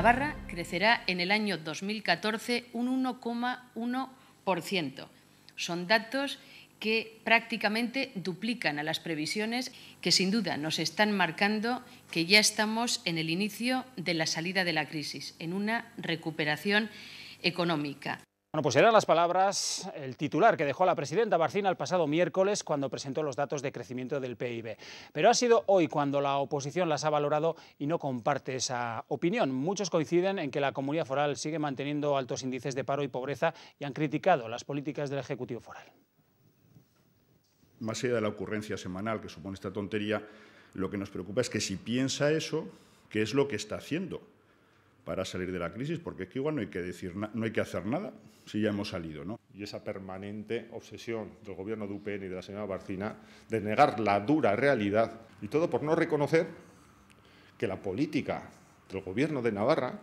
Navarra crecerá en el año 2014 un 1,1%. Son datos que prácticamente duplican a las previsiones que sin duda nos están marcando que ya estamos en el inicio de la salida de la crisis, en una recuperación económica. Bueno, pues eran las palabras, el titular que dejó la presidenta Barcina el pasado miércoles cuando presentó los datos de crecimiento del PIB. Pero ha sido hoy cuando la oposición las ha valorado y no comparte esa opinión. Muchos coinciden en que la comunidad foral sigue manteniendo altos índices de paro y pobreza y han criticado las políticas del Ejecutivo Foral. Más allá de la ocurrencia semanal que supone esta tontería, lo que nos preocupa es que si piensa eso, ¿qué es lo que está haciendo? para salir de la crisis, porque es que igual no hay que, decir no hay que hacer nada si ya hemos salido. ¿no? Y esa permanente obsesión del gobierno de UPN y de la señora Barcina de negar la dura realidad y todo por no reconocer que la política del gobierno de Navarra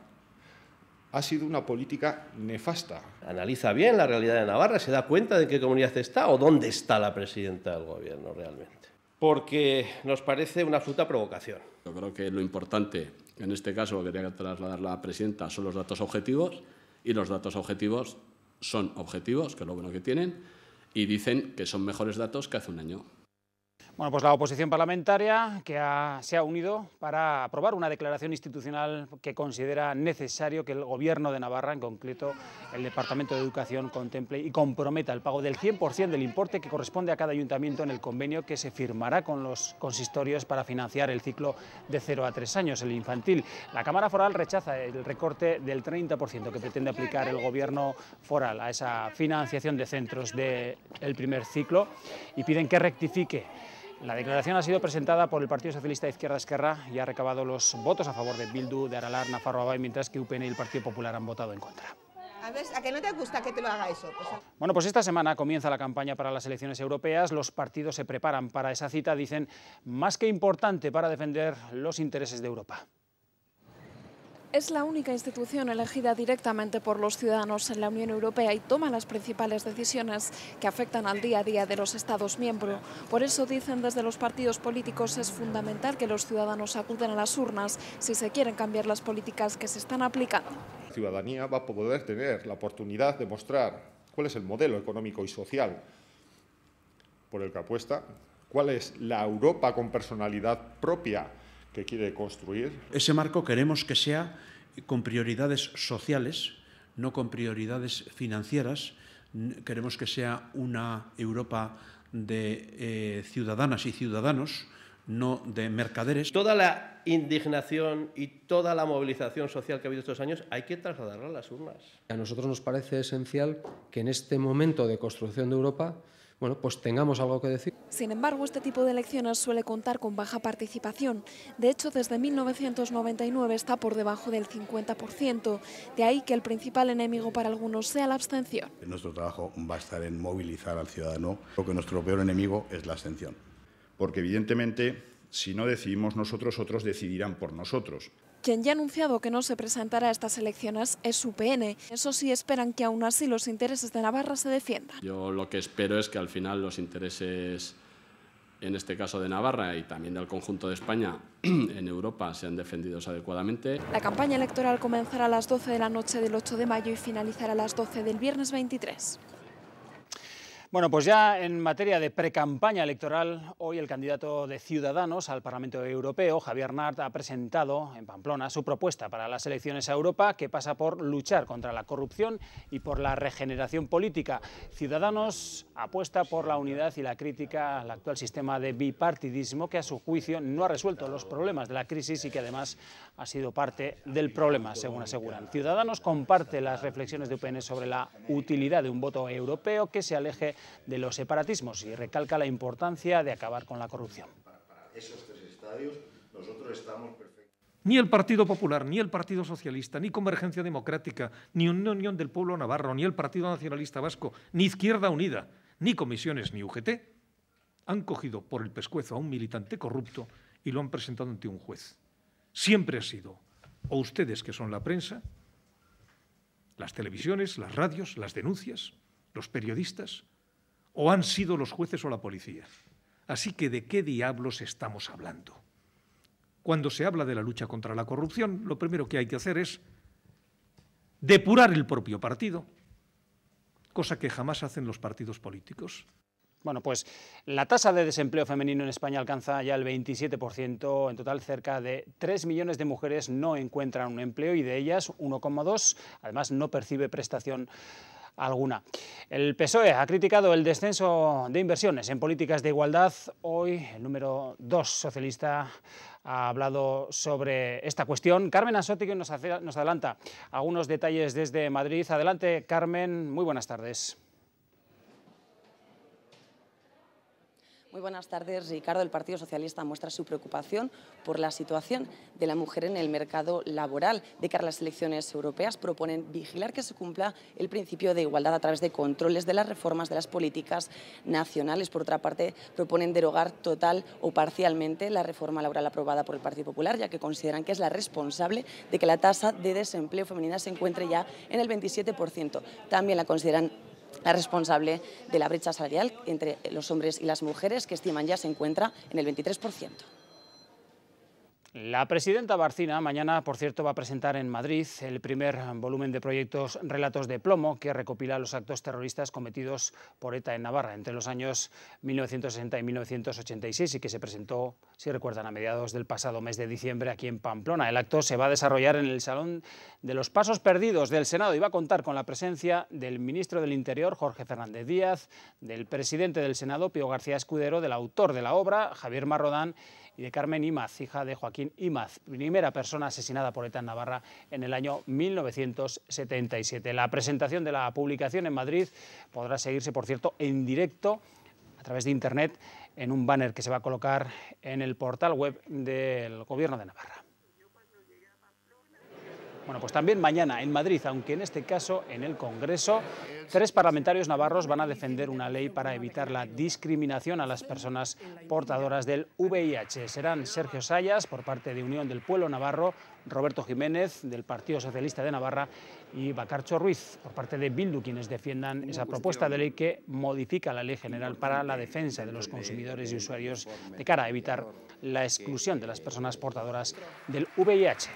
ha sido una política nefasta. Analiza bien la realidad de Navarra, se da cuenta de qué comunidad está o dónde está la presidenta del gobierno realmente. Porque nos parece una fruta provocación. Yo creo que lo importante en este caso, lo que tenía que trasladar la presidenta son los datos objetivos y los datos objetivos son objetivos, que es lo bueno que tienen, y dicen que son mejores datos que hace un año. Bueno, pues la oposición parlamentaria que se ha unido para aprobar una declaración institucional que considera necesario que el Gobierno de Navarra, en concreto el Departamento de Educación, contemple y comprometa el pago del 100% del importe que corresponde a cada ayuntamiento en el convenio que se firmará con los consistorios para financiar el ciclo de 0 a 3 años, el infantil. La Cámara Foral rechaza el recorte del 30% que pretende aplicar el Gobierno Foral a esa financiación de centros del primer ciclo y piden que rectifique la declaración ha sido presentada por el Partido Socialista de Izquierda Esquerra y ha recabado los votos a favor de Bildu, de Aralar, Nafarro Abay, mientras que UPN y el Partido Popular han votado en contra. A, no te gusta que te lo haga eso? Pues bueno, pues esta semana comienza la campaña para las elecciones europeas. Los partidos se preparan para esa cita, dicen, más que importante para defender los intereses de Europa. Es la única institución elegida directamente por los ciudadanos en la Unión Europea y toma las principales decisiones que afectan al día a día de los Estados miembros. Por eso dicen desde los partidos políticos es fundamental que los ciudadanos acuden a las urnas si se quieren cambiar las políticas que se están aplicando. La ciudadanía va a poder tener la oportunidad de mostrar cuál es el modelo económico y social por el que apuesta, cuál es la Europa con personalidad propia que quiere construir. Ese marco queremos que sea con prioridades sociales, no con prioridades financieras. Queremos que sea una Europa de eh, ciudadanas y ciudadanos, no de mercaderes. Toda la indignación y toda la movilización social que ha habido estos años hay que trasladarla a las urnas. A nosotros nos parece esencial que en este momento de construcción de Europa bueno, pues tengamos algo que decir. Sin embargo, este tipo de elecciones suele contar con baja participación. De hecho, desde 1999 está por debajo del 50%. De ahí que el principal enemigo para algunos sea la abstención. Nuestro trabajo va a estar en movilizar al ciudadano, porque nuestro peor enemigo es la abstención. Porque evidentemente, si no decidimos nosotros, otros decidirán por nosotros. Quien ya ha anunciado que no se presentará a estas elecciones es UPN. Eso sí, esperan que aún así los intereses de Navarra se defiendan. Yo lo que espero es que al final los intereses, en este caso de Navarra y también del conjunto de España, en Europa sean defendidos adecuadamente. La campaña electoral comenzará a las 12 de la noche del 8 de mayo y finalizará a las 12 del viernes 23. Bueno, pues ya en materia de precampaña electoral, hoy el candidato de Ciudadanos al Parlamento Europeo, Javier Nart, ha presentado en Pamplona su propuesta para las elecciones a Europa, que pasa por luchar contra la corrupción y por la regeneración política. Ciudadanos apuesta por la unidad y la crítica al actual sistema de bipartidismo que a su juicio no ha resuelto los problemas de la crisis y que además ha sido parte del problema, según aseguran. Ciudadanos comparte las reflexiones de UPN sobre la utilidad de un voto europeo que se aleje de los separatismos y recalca la importancia de acabar con la corrupción. ni el Partido Popular, ni el Partido Socialista, ni Convergencia Democrática, ni Unión del Pueblo Navarro, ni el Partido Nacionalista Vasco, ni Izquierda Unida, ni Comisiones, ni UGT, han cogido por el pescuezo a un militante corrupto y lo han presentado ante un juez siempre ha sido o ustedes que son la prensa, las televisiones, las radios, las denuncias, los periodistas, o han sido los jueces o la policía. Así que de qué diablos estamos hablando. Cuando se habla de la lucha contra la corrupción, lo primero que hay que hacer es depurar el propio partido, cosa que jamás hacen los partidos políticos. Bueno, pues la tasa de desempleo femenino en España alcanza ya el 27%. En total, cerca de 3 millones de mujeres no encuentran un empleo y de ellas 1,2 además no percibe prestación alguna. El PSOE ha criticado el descenso de inversiones en políticas de igualdad. Hoy el número 2 socialista ha hablado sobre esta cuestión. Carmen Asotti nos adelanta algunos detalles desde Madrid. Adelante, Carmen. Muy buenas tardes. Muy buenas tardes, Ricardo. El Partido Socialista muestra su preocupación por la situación de la mujer en el mercado laboral. De cara a las elecciones europeas, proponen vigilar que se cumpla el principio de igualdad a través de controles de las reformas de las políticas nacionales. Por otra parte, proponen derogar total o parcialmente la reforma laboral aprobada por el Partido Popular, ya que consideran que es la responsable de que la tasa de desempleo femenina se encuentre ya en el 27%. También la consideran la responsable de la brecha salarial entre los hombres y las mujeres, que estiman ya se encuentra en el 23%. La presidenta Barcina mañana, por cierto, va a presentar en Madrid el primer volumen de proyectos Relatos de Plomo que recopila los actos terroristas cometidos por ETA en Navarra entre los años 1960 y 1986 y que se presentó, si recuerdan, a mediados del pasado mes de diciembre aquí en Pamplona. El acto se va a desarrollar en el Salón de los Pasos Perdidos del Senado y va a contar con la presencia del ministro del Interior, Jorge Fernández Díaz, del presidente del Senado, Pío García Escudero, del autor de la obra, Javier Marrodán, y de Carmen Imaz, hija de Joaquín Imaz, primera persona asesinada por ETA en Navarra en el año 1977. La presentación de la publicación en Madrid podrá seguirse, por cierto, en directo a través de Internet en un banner que se va a colocar en el portal web del Gobierno de Navarra. Bueno, pues también mañana en Madrid, aunque en este caso en el Congreso, tres parlamentarios navarros van a defender una ley para evitar la discriminación a las personas portadoras del VIH. Serán Sergio Sayas, por parte de Unión del Pueblo Navarro, Roberto Jiménez, del Partido Socialista de Navarra, y Bacarcho Ruiz, por parte de Bildu, quienes defiendan esa propuesta de ley que modifica la Ley General para la defensa de los consumidores y usuarios de cara a evitar la exclusión de las personas portadoras del VIH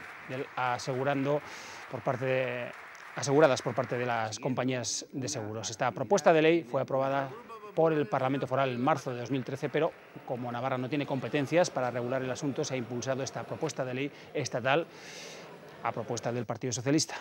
asegurando por parte aseguradas por parte de las compañías de seguros. Esta propuesta de ley fue aprobada por el Parlamento Foral en marzo de 2013, pero como Navarra no tiene competencias para regular el asunto, se ha impulsado esta propuesta de ley estatal a propuesta del Partido Socialista.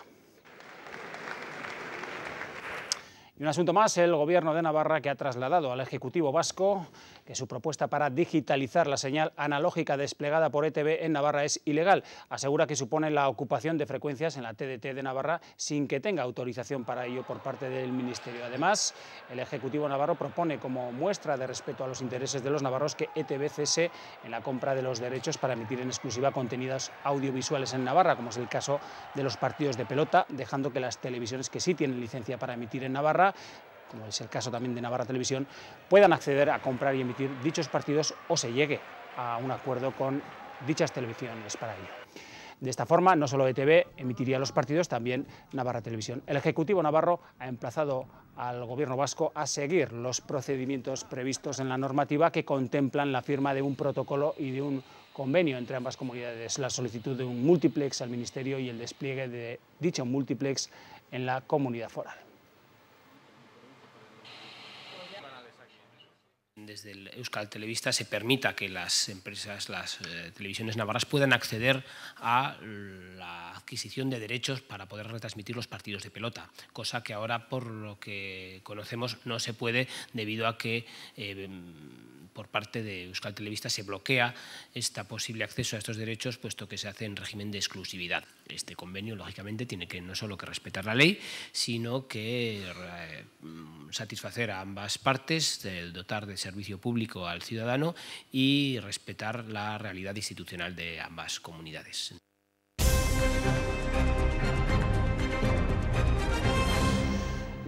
Y un asunto más, el Gobierno de Navarra que ha trasladado al Ejecutivo Vasco que su propuesta para digitalizar la señal analógica desplegada por ETB en Navarra es ilegal. Asegura que supone la ocupación de frecuencias en la TDT de Navarra sin que tenga autorización para ello por parte del Ministerio. Además, el Ejecutivo Navarro propone como muestra de respeto a los intereses de los navarros que ETV cese en la compra de los derechos para emitir en exclusiva contenidos audiovisuales en Navarra, como es el caso de los partidos de pelota, dejando que las televisiones que sí tienen licencia para emitir en Navarra como es el caso también de Navarra Televisión, puedan acceder a comprar y emitir dichos partidos o se llegue a un acuerdo con dichas televisiones para ello. De esta forma, no solo ETV emitiría los partidos, también Navarra Televisión. El Ejecutivo Navarro ha emplazado al Gobierno vasco a seguir los procedimientos previstos en la normativa que contemplan la firma de un protocolo y de un convenio entre ambas comunidades, la solicitud de un multiplex al Ministerio y el despliegue de dicho multiplex en la comunidad foral. desde el Euskal Televista se permita que las empresas, las eh, televisiones navarras puedan acceder a la adquisición de derechos para poder retransmitir los partidos de pelota, cosa que ahora por lo que conocemos no se puede debido a que eh, por parte de Euskal Televista se bloquea este posible acceso a estos derechos, puesto que se hace en régimen de exclusividad. Este convenio, lógicamente, tiene que no solo que respetar la ley, sino que eh, satisfacer a ambas partes, dotar de servicio público al ciudadano y respetar la realidad institucional de ambas comunidades.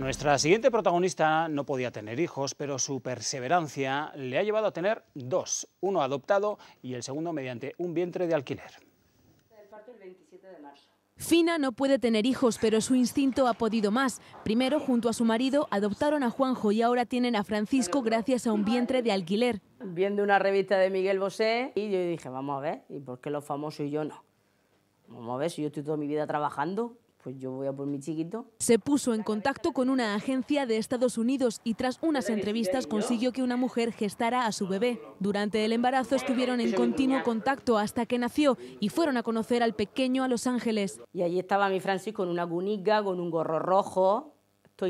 Nuestra siguiente protagonista no podía tener hijos, pero su perseverancia le ha llevado a tener dos, uno adoptado y el segundo mediante un vientre de alquiler. Fina no puede tener hijos, pero su instinto ha podido más. Primero, junto a su marido, adoptaron a Juanjo y ahora tienen a Francisco gracias a un vientre de alquiler. Viendo una revista de Miguel Bosé y yo dije, vamos a ver, ¿y por qué los famosos y yo no? Vamos a ver, si yo estoy toda mi vida trabajando, pues yo voy a por mi chiquito. Se puso en contacto con una agencia de Estados Unidos y tras unas entrevistas consiguió que una mujer gestara a su bebé. Durante el embarazo estuvieron en continuo contacto hasta que nació y fueron a conocer al pequeño a Los Ángeles. Y allí estaba mi Francis con una cunica, con un gorro rojo, todo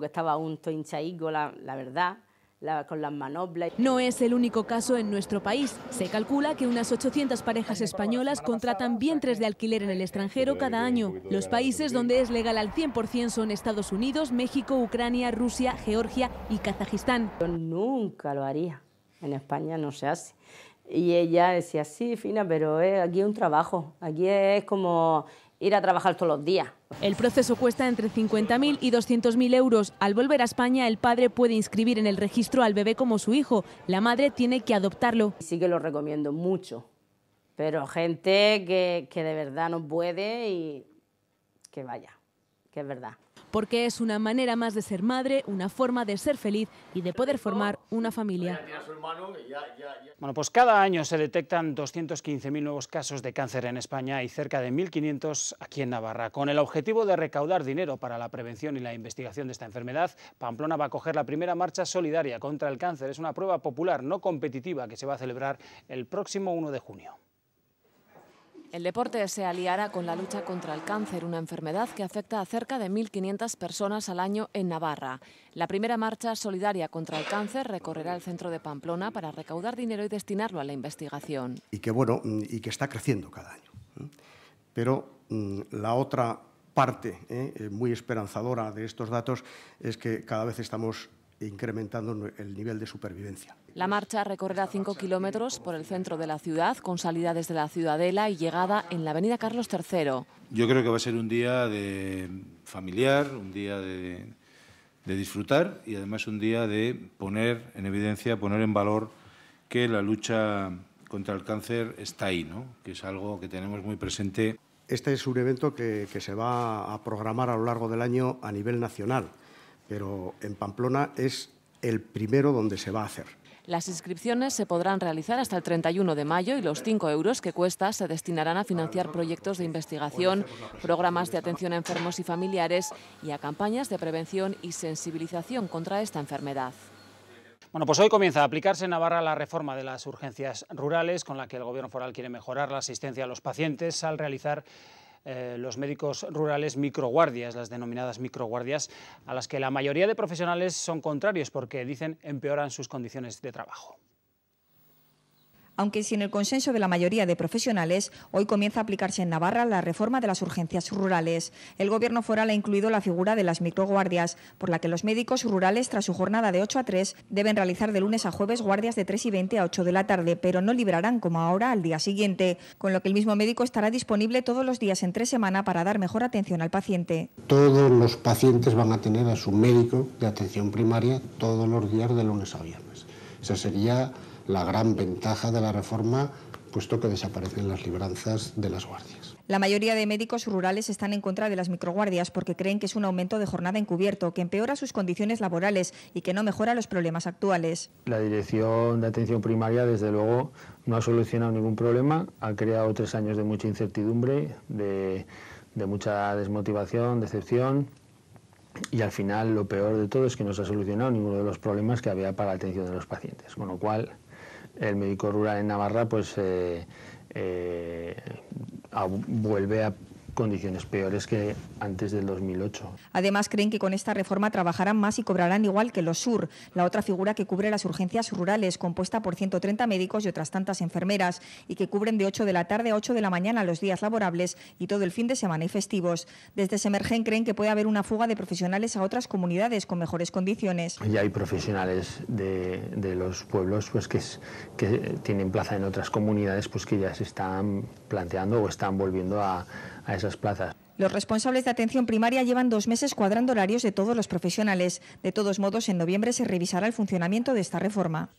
que estaba un todo la verdad con las No es el único caso en nuestro país. Se calcula que unas 800 parejas españolas contratan vientres de alquiler en el extranjero cada año. Los países donde es legal al 100% son Estados Unidos, México, Ucrania, Rusia, Georgia y Kazajistán. nunca lo haría. En España no se hace. Y ella decía, sí, Fina, pero aquí es un trabajo. Aquí es como ir a trabajar todos los días. El proceso cuesta entre 50.000 y 200.000 euros. Al volver a España, el padre puede inscribir en el registro al bebé como su hijo. La madre tiene que adoptarlo. Sí que lo recomiendo mucho, pero gente que, que de verdad no puede y que vaya, que es verdad porque es una manera más de ser madre, una forma de ser feliz y de poder formar una familia. Bueno, pues cada año se detectan 215.000 nuevos casos de cáncer en España y cerca de 1.500 aquí en Navarra. Con el objetivo de recaudar dinero para la prevención y la investigación de esta enfermedad, Pamplona va a coger la primera marcha solidaria contra el cáncer. Es una prueba popular, no competitiva, que se va a celebrar el próximo 1 de junio. El deporte se aliará con la lucha contra el cáncer, una enfermedad que afecta a cerca de 1.500 personas al año en Navarra. La primera marcha solidaria contra el cáncer recorrerá el centro de Pamplona para recaudar dinero y destinarlo a la investigación. Y que bueno, mm, y que está creciendo cada año. ¿eh? Pero mm, la otra parte ¿eh? Eh, muy esperanzadora de estos datos es que cada vez estamos incrementando el nivel de supervivencia. La marcha recorrerá 5 kilómetros por el centro de la ciudad, con salida desde la Ciudadela y llegada en la Avenida Carlos III. Yo creo que va a ser un día de familiar, un día de, disfrutar y además un día de poner en evidencia, poner en valor que la lucha contra el cáncer está ahí, ¿no? que es algo que tenemos muy presente. Este es un evento que se va a programar a lo largo del año a nivel nacional pero en Pamplona es el primero donde se va a hacer. Las inscripciones se podrán realizar hasta el 31 de mayo y los 5 euros que cuesta se destinarán a financiar proyectos de investigación, programas de atención a enfermos y familiares y a campañas de prevención y sensibilización contra esta enfermedad. Bueno, pues hoy comienza a aplicarse en Navarra la reforma de las urgencias rurales, con la que el Gobierno foral quiere mejorar la asistencia a los pacientes al realizar eh, los médicos rurales microguardias, las denominadas microguardias, a las que la mayoría de profesionales son contrarios porque dicen empeoran sus condiciones de trabajo aunque sin el consenso de la mayoría de profesionales, hoy comienza a aplicarse en Navarra la reforma de las urgencias rurales. El Gobierno foral ha incluido la figura de las microguardias, por la que los médicos rurales, tras su jornada de 8 a 3, deben realizar de lunes a jueves guardias de 3 y 20 a 8 de la tarde, pero no librarán como ahora al día siguiente, con lo que el mismo médico estará disponible todos los días en tres semanas para dar mejor atención al paciente. Todos los pacientes van a tener a su médico de atención primaria todos los días de lunes a viernes. Esa sería la gran ventaja de la reforma puesto que desaparecen las libranzas de las guardias. La mayoría de médicos rurales están en contra de las microguardias porque creen que es un aumento de jornada encubierto, que empeora sus condiciones laborales y que no mejora los problemas actuales. La Dirección de Atención Primaria, desde luego, no ha solucionado ningún problema, ha creado tres años de mucha incertidumbre, de, mucha desmotivación, decepción. Y al final lo peor de todo es que no se ha solucionado ninguno de los problemas que había para la atención de los pacientes, con lo cual el médico rural en Navarra pues eh, eh, vuelve a condiciones peores que antes del 2008. Además, creen que con esta reforma trabajarán más y cobrarán igual que los SUR, la otra figura que cubre las urgencias rurales, compuesta por 130 médicos y otras tantas enfermeras, y que cubren de 8 de la tarde a 8 de la mañana los días laborables y todo el fin de semana y festivos. Desde Semergen creen que puede haber una fuga de profesionales a otras comunidades con mejores condiciones. Ya hay profesionales de, los pueblos pues, que, que tienen plaza en otras comunidades pues, que ya se están planteando o están volviendo a, esas plazas. Los responsables de atención primaria llevan dos meses cuadrando horarios de todos los profesionales. De todos modos, en noviembre se revisará el funcionamiento de esta reforma.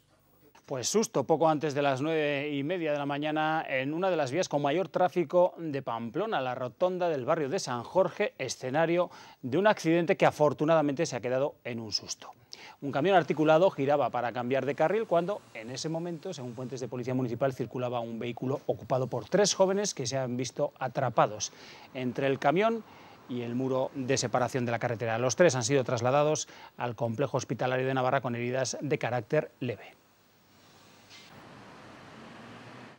Pues susto, poco antes de las nueve y media de la mañana, en una de las vías con mayor tráfico de Pamplona, la rotonda del barrio de San Jorge, escenario de un accidente que afortunadamente se ha quedado en un susto. Un camión articulado giraba para cambiar de carril cuando, en ese momento, según fuentes de Policía Municipal, circulaba un vehículo ocupado por tres jóvenes que se han visto atrapados entre el camión y el muro de separación de la carretera. Los tres han sido trasladados al complejo hospitalario de Navarra con heridas de carácter leve.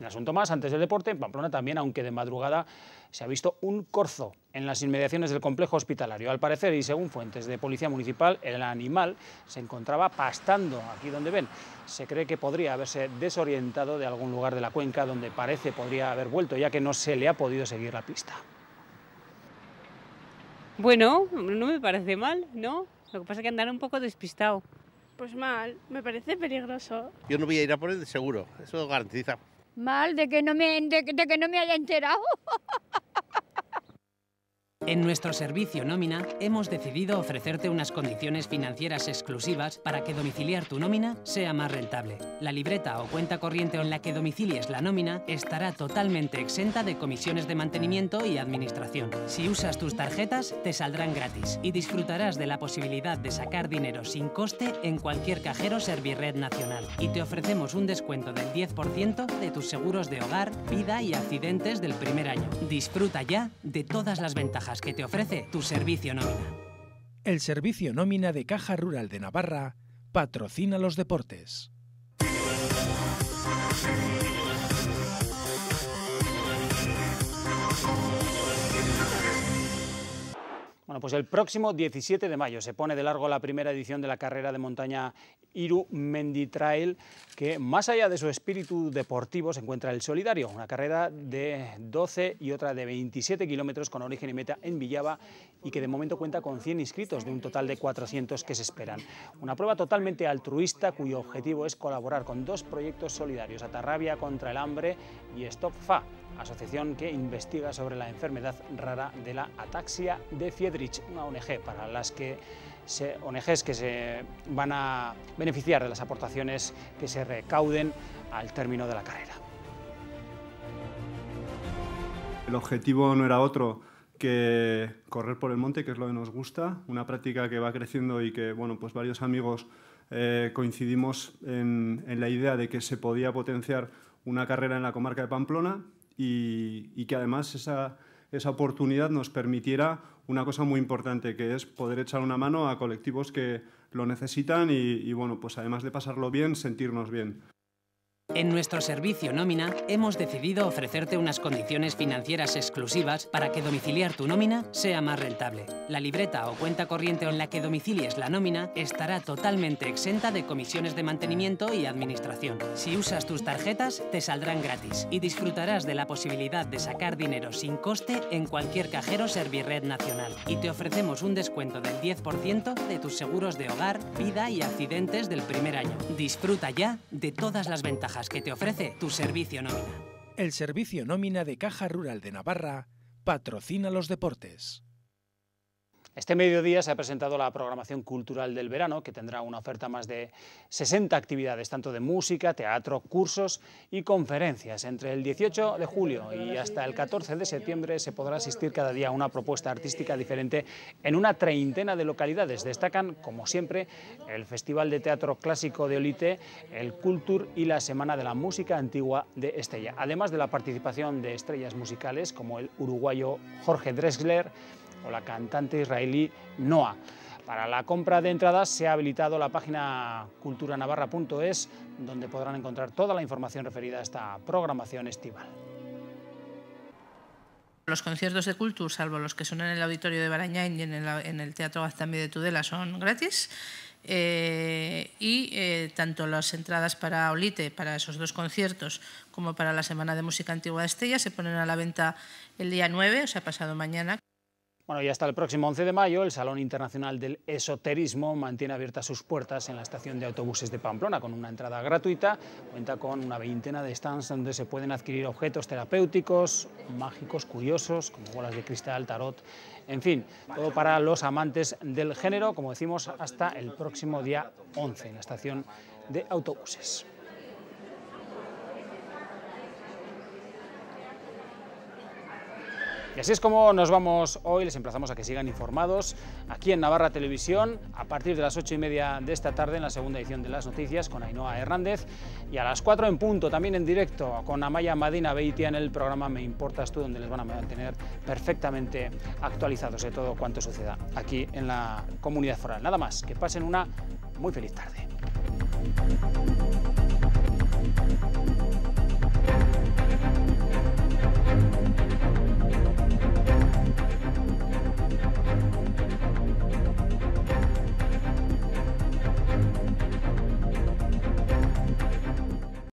Un asunto más, antes del deporte, en Pamplona también, aunque de madrugada, se ha visto un corzo en las inmediaciones del complejo hospitalario. Al parecer, y según fuentes de Policía Municipal, el animal se encontraba pastando, aquí donde ven. Se cree que podría haberse desorientado de algún lugar de la cuenca donde parece podría haber vuelto, ya que no se le ha podido seguir la pista. Bueno, no me parece mal, ¿no? Lo que pasa es que andar un poco despistado. Pues mal, me parece peligroso. Yo no voy a ir a por él seguro, eso lo garantiza. Mal de que no me, de, que no me haya enterado. En nuestro servicio nómina hemos decidido ofrecerte unas condiciones financieras exclusivas para que domiciliar tu nómina sea más rentable. La libreta o cuenta corriente en la que domicilies la nómina estará totalmente exenta de comisiones de mantenimiento y administración. Si usas tus tarjetas, te saldrán gratis y disfrutarás de la posibilidad de sacar dinero sin coste en cualquier cajero Servirred Nacional. Y te ofrecemos un descuento del 10% de tus seguros de hogar, vida y accidentes del primer año. Disfruta ya de todas las ventajas que te ofrece tu servicio nómina. El servicio nómina de Caja Rural de Navarra patrocina los deportes. Bueno, pues el próximo 17 de mayo se pone de largo la primera edición de la carrera de montaña Iru menditrail que más allá de su espíritu deportivo se encuentra el solidario, una carrera de 12 y otra de 27 kilómetros con origen y meta en Villaba y que de momento cuenta con 100 inscritos de un total de 400 que se esperan. Una prueba totalmente altruista cuyo objetivo es colaborar con dos proyectos solidarios, Atarrabia contra el hambre y Stop Fa, asociación que investiga sobre la enfermedad rara de la ataxia de Fiedrich, una ONG para las que se, ONGs que se van a beneficiar de las aportaciones que se recauden al término de la carrera. El objetivo no era otro que correr por el monte, que es lo que nos gusta, una práctica que va creciendo y que bueno, pues varios amigos eh, coincidimos en la idea de que se podía potenciar una carrera en la comarca de Pamplona y, que además esa, oportunidad nos permitiera una cosa muy importante, que es poder echar una mano a colectivos que lo necesitan y, y bueno, pues además de pasarlo bien, sentirnos bien. En nuestro servicio nómina hemos decidido ofrecerte unas condiciones financieras exclusivas para que domiciliar tu nómina sea más rentable. La libreta o cuenta corriente en la que domicilies la nómina estará totalmente exenta de comisiones de mantenimiento y administración. Si usas tus tarjetas, te saldrán gratis y disfrutarás de la posibilidad de sacar dinero sin coste en cualquier cajero Servirred Nacional. Y te ofrecemos un descuento del 10% de tus seguros de hogar, vida y accidentes del primer año. Disfruta ya de todas las ventajas que te ofrece tu servicio nómina. El servicio nómina de Caja Rural de Navarra patrocina los deportes. Este mediodía se ha presentado la programación cultural del verano, que tendrá una oferta más de 60 actividades, tanto de música, teatro, cursos y conferencias. Entre el 18 de julio y hasta el 14 de septiembre se podrá asistir cada día a una propuesta artística diferente en una treintena de localidades. Destacan, como siempre, el Festival de Teatro Clásico de Olite, el Cultur y la Semana de la Música Antigua de Estella, además de la participación de estrellas musicales como el uruguayo Jorge dresler o la cantante israelí Noa... Para la compra de entradas se ha habilitado la página culturanavarra.es, donde podrán encontrar toda la información referida a esta programación estival. Los conciertos de Cultur, salvo los que son en el Auditorio de Barañáin y en el, Teatro Gaztambi de Tudela, son gratis. Eh, y eh, tanto las entradas para Olite, para esos dos conciertos, como para la Semana de Música Antigua de Estella, se ponen a la venta el día 9, o sea, pasado mañana. Bueno, y hasta el próximo 11 de mayo, el Salón Internacional del Esoterismo mantiene abiertas sus puertas en la estación de autobuses de Pamplona con una entrada gratuita. Cuenta con una veintena de stands donde se pueden adquirir objetos terapéuticos, mágicos, curiosos, como bolas de cristal, tarot, en fin, todo para los amantes del género, como decimos, hasta el próximo día 11 en la estación de autobuses. Y así es como nos vamos hoy. Les emplazamos a que sigan informados aquí en Navarra Televisión a partir de las ocho y media de esta tarde en la segunda edición de las noticias con Ainhoa Hernández y a las cuatro en punto también en directo con Amaya Madina Beitia en el programa Me Importas Tú donde les van a mantener perfectamente actualizados de todo cuanto suceda aquí en la comunidad foral. Nada más, que pasen una muy feliz tarde.